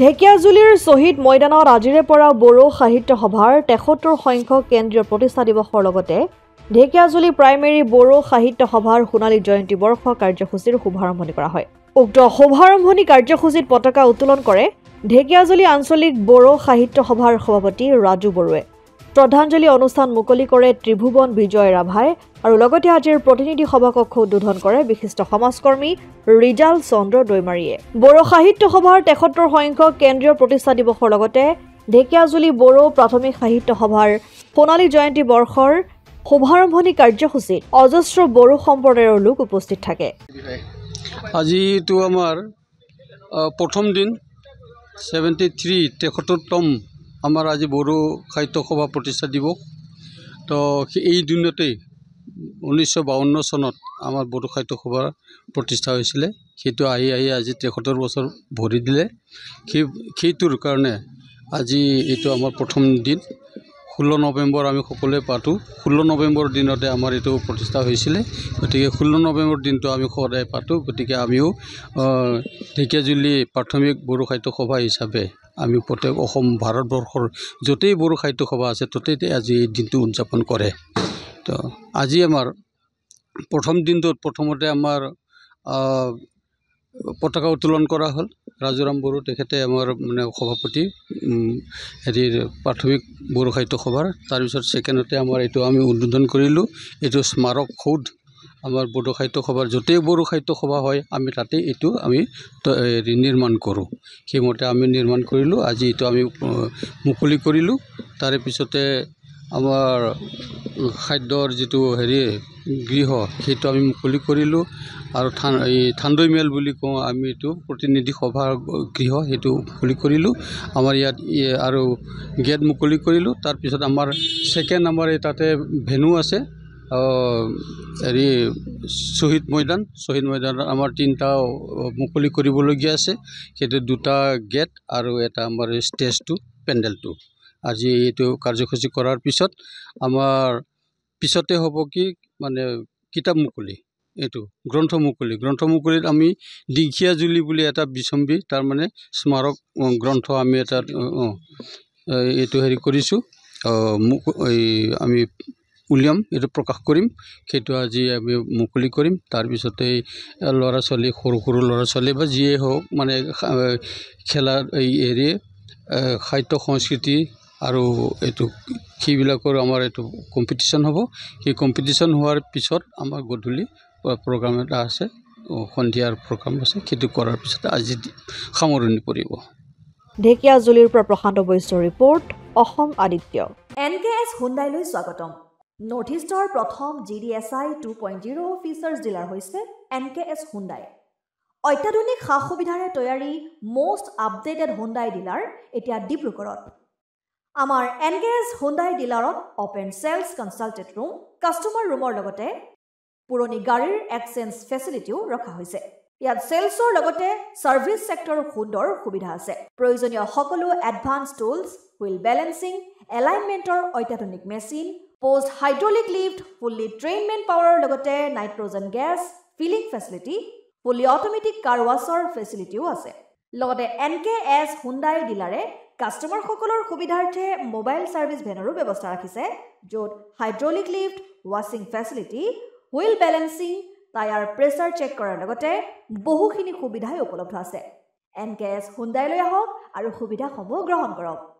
ঢেকিয়াজুলিৰ শ্বহীদ ময়দানত আজিৰে পৰা বড়ো সাহিত্য সভাৰ তেসত্তৰ সংখ্যক কেন্দ্ৰীয় প্ৰতিষ্ঠা দিৱসৰ লগতে ঢেকিয়াজুলি প্ৰাইমেৰী বড়ো সাহিত্য সভাৰ সোণালী জয়ন্তী বৰ্ষ কাৰ্যসূচীৰ শুভাৰম্ভণি কৰা হয় উক্ত শুভাৰম্ভণি কাৰ্যসূচীত পতাকা উত্তোলন কৰে ঢেকিয়াজুলি আঞ্চলিক বড়ো সাহিত্য সভাৰ সভাপতি ৰাজু বড়োৱে শ্ৰদ্ধাঞ্জলি অনুষ্ঠান মুকলি কৰে ত্ৰিভুৱন বিজয় ৰাভাই আৰু লগতে আজিৰ প্ৰতিনিধি সভাকক্ষ উদ্বোধন কৰে বিশিষ্ট সমাজকৰ্মী ৰিজাল চন্দ্ৰ দৈমাৰীয়ে বড়ো সাহিত্য সভাৰ তেসত্তৰ সংখ্যক কেন্দ্ৰীয় প্ৰতিষ্ঠা দিৱসৰ লগতে ঢেকিয়াজুলি বড়ো প্ৰাথমিক সাহিত্য সভাৰ সোণালী জয়ন্তী বৰ্ষৰ শুভাৰম্ভণি কাৰ্যসূচীত অজস্ৰ বড়ো সম্প্ৰদায়ৰ লোক উপস্থিত থাকে আজিটো আমাৰ প্ৰথম দিন ছেভেণ্টি থ্ৰী তেসত্তৰতম আমাৰ আজি বড়ো সাহিত্য সভা প্ৰতিষ্ঠা দিৱস তো এই দিনতেই ঊনৈছশ বাৱন্ন চনত আমাৰ বড়ো সাহিত্য সভা প্ৰতিষ্ঠা হৈছিলে সেইটো আহি আহি আজি তেসত্তৰ বছৰ ভৰি দিলে সেই সেইটোৰ কাৰণে আজি এইটো আমাৰ প্ৰথম দিন ষোল্ল নৱেম্বৰ আমি সকলোৱে পাতোঁ ষোল্ল নৱেম্বৰ দিনতে আমাৰ এইটো প্ৰতিষ্ঠা হৈছিলে গতিকে ষোল্ল নৱেম্বৰ দিনটো আমি সদায় পাতোঁ গতিকে আমিও ঢেকীয়াজুলি প্ৰাথমিক বড়ো সাহিত্য সভা হিচাপে আমি প্ৰত্যেক অসম ভাৰতবৰ্ষৰ য'তেই বড়ো সাহিত্য সভা আছে ত'তেই আজি এই দিনটো উদযাপন কৰে তো আজি আমাৰ প্ৰথম দিনটোত প্ৰথমতে আমাৰ পতাকা উত্তোলন কৰা হ'ল ৰাজুৰাম বড়ো তেখেতে আমাৰ মানে সভাপতি হেৰিৰ প্ৰাথমিক বড়ো সাহিত্য সভাৰ তাৰপিছত ছেকেণ্ডতে আমাৰ এইটো আমি উদ্বোধন কৰিলোঁ এইটো স্মাৰক সৌধ আমাৰ বড়ো সাহিত্য সভাৰ য'তেই বড়ো সাহিত্য সভা হয় আমি তাতে এইটো আমি হেৰি নিৰ্মাণ কৰোঁ সেইমতে আমি নিৰ্মাণ কৰিলোঁ আজি এইটো আমি মুকলি কৰিলোঁ তাৰে পিছতে আমাৰ খাদ্যৰ যিটো হেৰি গৃহ সেইটো আমি মুকলি কৰিলোঁ আৰু থান এই থাণ্ডৈ মেল বুলি কওঁ আমি এইটো প্ৰতিনিধি সভাৰ গৃহ সেইটো মুকলি কৰিলোঁ আমাৰ ইয়াত আৰু গেট মুকলি কৰিলোঁ তাৰপিছত আমাৰ ছেকেণ্ড আমাৰ এই তাতে ভেনু আছে হেৰি শ্বহীদ মৈদান শ্বহীদ মৈদানত আমাৰ তিনিটা মুকলি কৰিবলগীয়া আছে সেইটো দুটা গেট আৰু এটা আমাৰ ষ্টেজটো পেণ্ডেলটো আজি এইটো কাৰ্যসূচী কৰাৰ পিছত আমাৰ পিছতে হ'ব কি মানে কিতাপ মুকলি এইটো গ্ৰন্থ মুকলি গ্ৰন্থ মুকলিত আমি দীঘিয়া জুলি বুলি এটা বিচম্বি তাৰমানে স্মাৰক গ্ৰন্থ আমি এটা অঁ এইটো হেৰি কৰিছোঁ মুক এই আমি উলিয়াম এইটো প্ৰকাশ কৰিম সেইটো আজি আমি মুকলি কৰিম তাৰপিছতে ল'ৰা ছোৱালী সৰু সৰু ল'ৰা ছোৱালী বা যিয়ে হওক মানে খেলাৰ এই হেৰি সাহিত্য সংস্কৃতি আৰু এইটো সেইবিলাকৰ আমাৰ এইটো কম্পিটিশ্যন হ'ব সেই কম্পিটিশ্যন হোৱাৰ পিছত আমাৰ গধূলি প্ৰগ্ৰাম এটা আছে সন্ধিয়াৰ প্ৰগ্ৰাম আছে সেইটো কৰাৰ পিছত আজি সামৰণি পৰিব ঢেকীয়াজুলিৰ পৰা প্ৰশান্ত বৈশ্যৰ report Assam Aditya N K S হুণ্ডাইলৈ স্বাগতম নৰ্থ ইষ্টৰ প্ৰথম G D S I two point zero' features dealer হৈছে এন কে এছ হুণ্ডাই অত্যাধুনিক সা সুবিধাৰে তৈয়াৰী মষ্ট আপডেটেড হুণ্ডাই ডিলাৰ এতিয়া ডিব্ৰুগড়ত আমাৰ এন কে এছ হুণ্ডাই ডিলাৰত open sales consultant room customer ৰুমৰ লগতে পুৰণি গাড়ীৰ এক্সেঞ্জ ফেচিলিটিও ৰখা হৈছে ইয়াত চেলছৰ লগতে ছাৰ্ভিছ ছেক্টৰ সুন্দৰ সুবিধা আছে প্ৰয়োজনীয় সকলো এডভান্স টুলছ হুইল বেলেঞ্চিং এলাইনমেণ্টৰ অত্যাধুনিক machine post hydraulic lift fully train men পাৱাৰৰ লগতে nitrogen gas filling facility fully automatic car washer ফেচিলিটিও আছে লগতে এন কে এছ হুণ্ডাই ডিলাৰে কাষ্টমাৰসকলৰ সুবিধাৰ্থে মোবাইল ছাৰ্ভিছ ভেনৰো ব্যৱস্থা ৰাখিছে য'ত হাইড্ৰলিক লিফ্ট ৱাশ্বিং facility wheel balancing tyre pressure check কৰাৰ লগতে বহুখিনি সুবিধাই উপলব্ধ আছে এন কে এছ হুণ্ডাইলৈ আহক আৰু সুবিধাসমূহ গ্ৰহণ কৰক